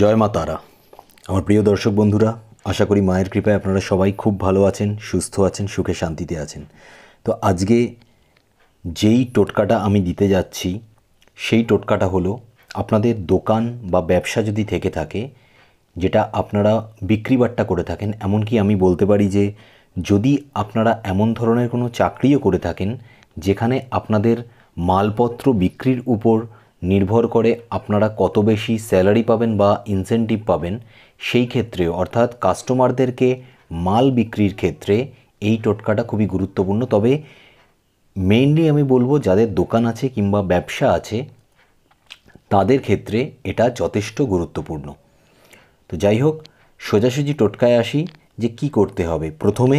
জয় মা তারা আমার প্রিয় দর্শক বন্ধুরা আশা করি মায়ের কৃপায় আপনারা সবাই খুব ভালো আছেন সুস্থ আছেন সুখে শান্তিতে আছেন তো আজকে যেই টোটকাটা আমি দিতে যাচ্ছি সেই টোটকাটা হলো আপনাদের দোকান বা ব্যবসা যদি থেকে থাকে যেটা আপনারা বিক্রিবাট্টা করে থাকেন এমনকি আমি বলতে পারি যে যদি আপনারা এমন ধরনের কোনো চাকরিও করে থাকেন যেখানে আপনাদের মালপত্র বিক্রির উপর নির্ভর করে আপনারা কত বেশি স্যালারি পাবেন বা ইনসেন্টিভ পাবেন সেই ক্ষেত্রে অর্থাৎ কাস্টমারদেরকে মাল বিক্রির ক্ষেত্রে এই টোটকাটা খুবই গুরুত্বপূর্ণ তবে মেইনলি আমি বলবো যাদের দোকান আছে কিংবা ব্যবসা আছে তাদের ক্ষেত্রে এটা যথেষ্ট গুরুত্বপূর্ণ তো যাই হোক সোজাসুজি টোটকায় আসি যে কি করতে হবে প্রথমে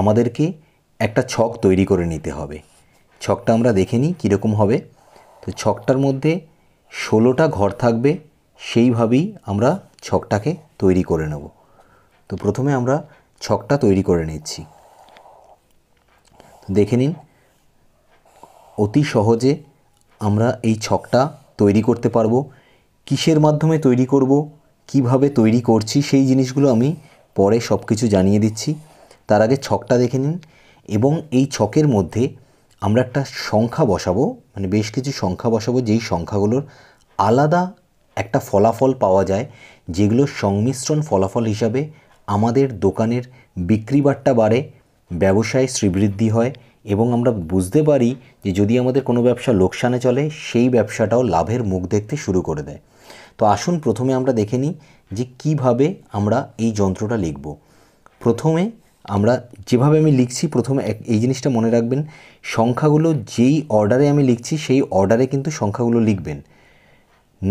আমাদেরকে একটা ছক তৈরি করে নিতে হবে ছকটা আমরা দেখে নিই কীরকম হবে ছকটার মধ্যে ষোলোটা ঘর থাকবে সেইভাবেই আমরা ছকটাকে তৈরি করে নেব তো প্রথমে আমরা ছকটা তৈরি করে নিচ্ছি দেখে নিন অতি সহজে আমরা এই ছকটা তৈরি করতে পারবো কিসের মাধ্যমে তৈরি করব কিভাবে তৈরি করছি সেই জিনিসগুলো আমি পরে সব কিছু জানিয়ে দিচ্ছি তার আগে ছকটা দেখে নিন এবং এই ছকের মধ্যে আমরা একটা সংখ্যা বসাবো মানে বেশ কিছু সংখ্যা বসাবো যেই সংখ্যাগুলোর আলাদা একটা ফলাফল পাওয়া যায় যেগুলো সংমিশ্রণ ফলাফল হিসাবে আমাদের দোকানের বিক্রিবাট্টা বাড়ে ব্যবসায় শ্রীবৃদ্ধি হয় এবং আমরা বুঝতে পারি যে যদি আমাদের কোনো ব্যবসা লোকসানে চলে সেই ব্যবসাটাও লাভের মুখ দেখতে শুরু করে দেয় তো আসুন প্রথমে আমরা দেখে নিই যে কিভাবে আমরা এই যন্ত্রটা লিখব প্রথমে আমরা যেভাবে আমি লিখছি প্রথমে এই জিনিসটা মনে রাখবেন সংখ্যাগুলো যেই অর্ডারে আমি লিখছি সেই অর্ডারে কিন্তু সংখ্যাগুলো লিখবেন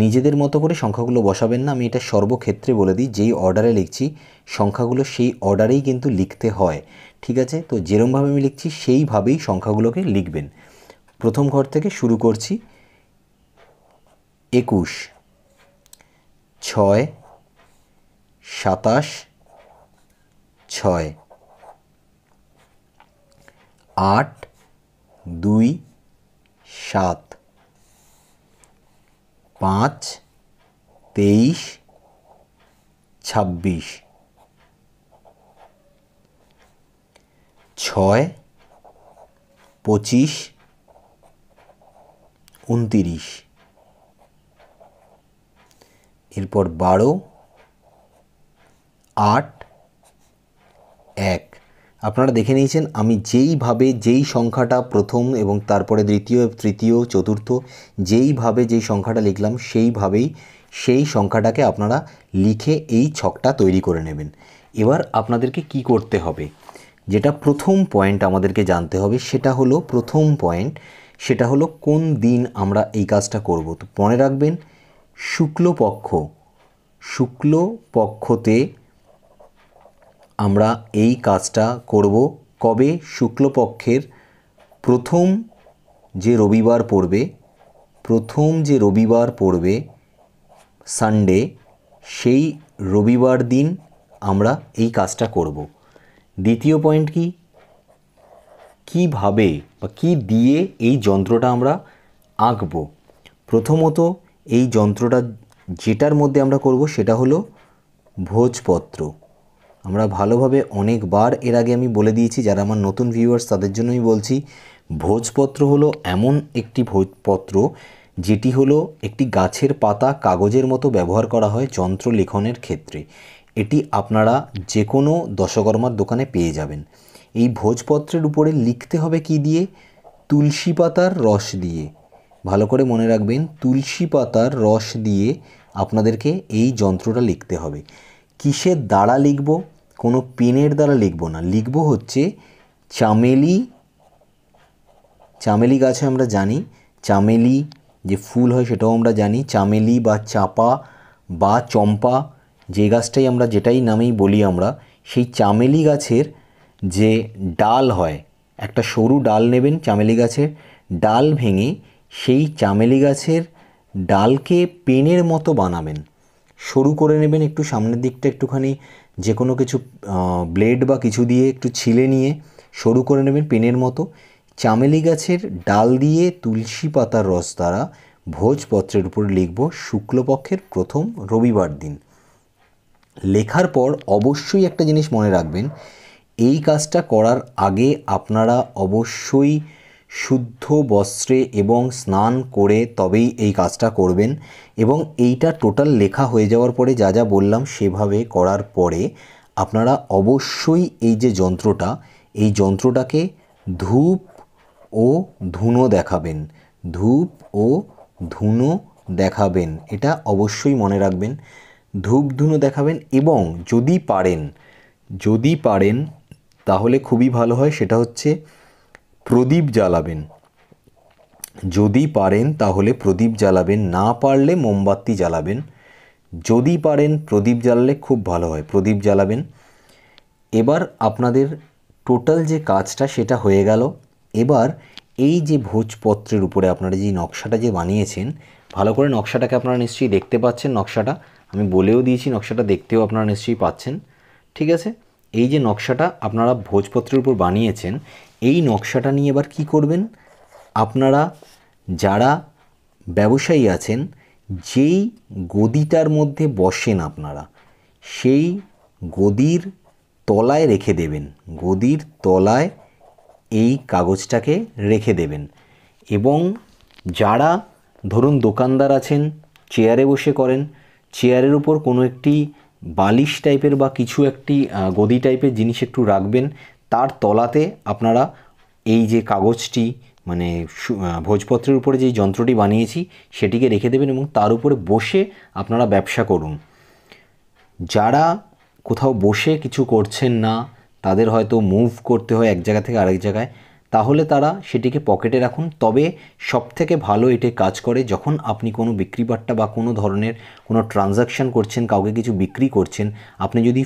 নিজেদের মতো করে সংখ্যাগুলো বসাবেন না আমি এটা সর্বক্ষেত্রে বলে দিই যেই অর্ডারে লিখছি সংখ্যাগুলো সেই অর্ডারেই কিন্তু লিখতে হয় ঠিক আছে তো যেরমভাবে আমি লিখছি সেইভাবেই সংখ্যাগুলোকে লিখবেন প্রথম ঘর থেকে শুরু করছি একুশ ছয় সাতাশ ছয় আট দুই সাত পাঁচ তেইশ ছাব্বিশ ছয় পঁচিশ উনতিরিশ এরপর বারো আট এক আপনারা দেখে নিয়েছেন আমি যেইভাবে যেই সংখ্যাটা প্রথম এবং তারপরে দ্বিতীয় তৃতীয় চতুর্থ যেইভাবে যেই সংখ্যাটা লিখলাম সেইভাবেই সেই সংখ্যাটাকে আপনারা লিখে এই ছকটা তৈরি করে নেবেন এবার আপনাদেরকে কি করতে হবে যেটা প্রথম পয়েন্ট আমাদেরকে জানতে হবে সেটা হলো প্রথম পয়েন্ট সেটা হলো কোন দিন আমরা এই কাজটা করব তো মনে রাখবেন শুক্লপক্ষ শুক্লপক্ষতে আমরা এই কাজটা করব কবে শুক্লপক্ষের প্রথম যে রবিবার পড়বে প্রথম যে রবিবার পড়বে সানডে সেই রবিবার দিন আমরা এই কাজটা করব দ্বিতীয় পয়েন্ট কি কিভাবে বা কি দিয়ে এই যন্ত্রটা আমরা আঁকব প্রথমত এই যন্ত্রটা যেটার মধ্যে আমরা করব সেটা হলো ভোজপত্র আমরা ভালোভাবে অনেকবার এর আগে আমি বলে দিয়েছি যারা আমার নতুন ভিউয়ার্স তাদের জন্যই বলছি ভোজপত্র হলো এমন একটি ভোজপত্র যেটি হলো একটি গাছের পাতা কাগজের মতো ব্যবহার করা হয় যন্ত্র লিখনের ক্ষেত্রে এটি আপনারা যে কোনো দশকর্মার দোকানে পেয়ে যাবেন এই ভোজপত্রের উপরে লিখতে হবে কি দিয়ে তুলসী পাতার রস দিয়ে ভালো করে মনে রাখবেন তুলসী পাতার রস দিয়ে আপনাদেরকে এই যন্ত্রটা লিখতে হবে কিসের দ্বারা লিখব কোনো পেনের দ্বারা লিখব না লিখব হচ্ছে চামেলি চামেলি গাছে আমরা জানি চামেলি যে ফুল হয় সেটাও আমরা জানি চামেলি বা চাপা বা চম্পা যে গাছটাই আমরা যেটাই নামেই বলি আমরা সেই চামেলি গাছের যে ডাল হয় একটা সরু ডাল নেবেন চামেলি গাছের ডাল ভেঙে সেই চামেলি গাছের ডালকে পেনের মতো বানাবেন শুরু করে নেবেন একটু সামনের দিকটা একটুখানি যে কোনো কিছু ব্লেড বা কিছু দিয়ে একটু ছিলে নিয়ে শুরু করে নেবেন পেনের মতো চামেলি গাছের ডাল দিয়ে তুলসী পাতার রস দ্বারা ভোজপত্রের উপর লিখব শুক্লপক্ষের প্রথম রবিবার দিন লেখার পর অবশ্যই একটা জিনিস মনে রাখবেন এই কাজটা করার আগে আপনারা অবশ্যই শুদ্ধ বস্ত্রে এবং স্নান করে তবেই এই কাজটা করবেন এবং এইটা টোটাল লেখা হয়ে যাওয়ার পরে যা যা বললাম সেভাবে করার পরে আপনারা অবশ্যই এই যে যন্ত্রটা এই যন্ত্রটাকে ধূপ ও ধুনো দেখাবেন ধূপ ও ধুনো দেখাবেন এটা অবশ্যই মনে রাখবেন ধূপ ধুনো দেখাবেন এবং যদি পারেন যদি পারেন তাহলে খুবই ভালো হয় সেটা হচ্ছে প্রদীপ জ্বালাবেন যদি পারেন তাহলে প্রদীপ জ্বালাবেন না পারলে মোমবাতি জ্বালাবেন যদি পারেন প্রদীপ জ্বালালে খুব ভালো হয় প্রদীপ জ্বালাবেন এবার আপনাদের টোটাল যে কাজটা সেটা হয়ে গেল এবার এই যে ভোজপত্রের উপরে আপনারা যে নকশাটা যে বানিয়েছেন ভালো করে নকশাটাকে আপনারা নিশ্চয়ই দেখতে পাচ্ছেন নকশাটা আমি বলেও দিয়েছি নকশাটা দেখতেও আপনারা নিশ্চয়ই পাচ্ছেন ঠিক আছে এই যে নকশাটা আপনারা ভোজপত্রের উপর বানিয়েছেন এই নকশাটা নিয়ে এবার কি করবেন আপনারা যারা ব্যবসায়ী আছেন যেই গদিটার মধ্যে বসেন আপনারা সেই গদির তলায় রেখে দেবেন গদির তলায় এই কাগজটাকে রেখে দেবেন এবং যারা ধরুন দোকানদার আছেন চেয়ারে বসে করেন চেয়ারের উপর কোনো একটি বালিশ টাইপের বা কিছু একটি গদি টাইপের জিনিস একটু রাখবেন তার তলাতে আপনারা এই যে কাগজটি মানে ভোজপত্রের উপরে যে যন্ত্রটি বানিয়েছি সেটিকে রেখে দেবেন এবং তার উপরে বসে আপনারা ব্যবসা করুন যারা কোথাও বসে কিছু করছেন না তাদের হয়তো মুভ করতে হয় এক জায়গা থেকে আরেক জায়গায় তাহলে তারা সেটিকে পকেটে রাখুন তবে সবথেকে ভালো এটি কাজ করে যখন আপনি কোনো বিক্রিবাট্টা বা কোনো ধরনের কোনো ট্রানজাকশান করছেন কাউকে কিছু বিক্রি করছেন আপনি যদি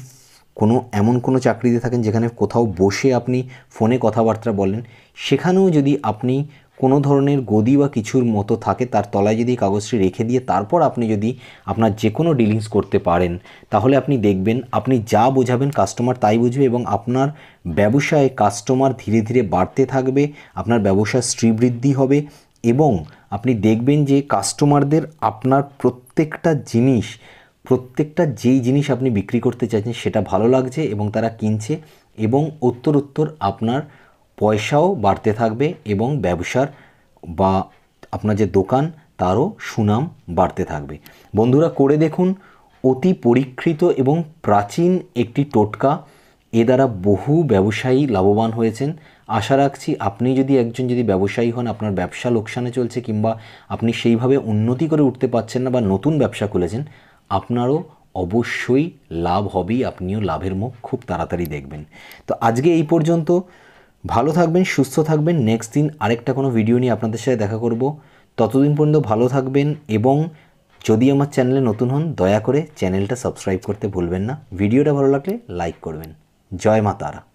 কোনো এমন কোনো চাকরিতে থাকেন যেখানে কোথাও বসে আপনি ফোনে কথাবার্তা বলেন সেখানেও যদি আপনি কোনো ধরনের গদি বা কিছুর মতো থাকে তার তলায় যদি কাগজটি রেখে দিয়ে তারপর আপনি যদি আপনার যে কোনো ডিলিংস করতে পারেন তাহলে আপনি দেখবেন আপনি যা বোঝাবেন কাস্টমার তাই বুঝবে এবং আপনার ব্যবসায় কাস্টমার ধীরে ধীরে বাড়তে থাকবে আপনার ব্যবসার শ্রীবৃদ্ধি হবে এবং আপনি দেখবেন যে কাস্টমারদের আপনার প্রত্যেকটা জিনিস প্রত্যেকটা যেই জিনিস আপনি বিক্রি করতে চাইছেন সেটা ভালো লাগছে এবং তারা কিনছে এবং উত্তরোত্তর আপনার পয়সাও বাড়তে থাকবে এবং ব্যবসার বা আপনার যে দোকান তারও সুনাম বাড়তে থাকবে বন্ধুরা করে দেখুন অতি পরীক্ষিত এবং প্রাচীন একটি টোটকা এ দ্বারা বহু ব্যবসায়ী লাভবান হয়েছেন আশা রাখছি আপনি যদি একজন যদি ব্যবসায়ী হন আপনার ব্যবসা লোকসানে চলছে কিংবা আপনি সেইভাবে উন্নতি করে উঠতে পারছেন না বা নতুন ব্যবসা খুলেছেন আপনারও অবশ্যই লাভ হবেই আপনিও লাভের মুখ খুব তাড়াতাড়ি দেখবেন তো আজকে এই পর্যন্ত ভালো থাকবেন সুস্থ থাকবেন নেক্সট দিন আরেকটা কোনো ভিডিও নিয়ে আপনাদের সাথে দেখা করব ততদিন পর্যন্ত ভালো থাকবেন এবং যদি আমার চ্যানেলে নতুন হন দয়া করে চ্যানেলটা সাবস্ক্রাইব করতে ভুলবেন না ভিডিওটা ভালো লাগলে লাইক করবেন জয় মাতারা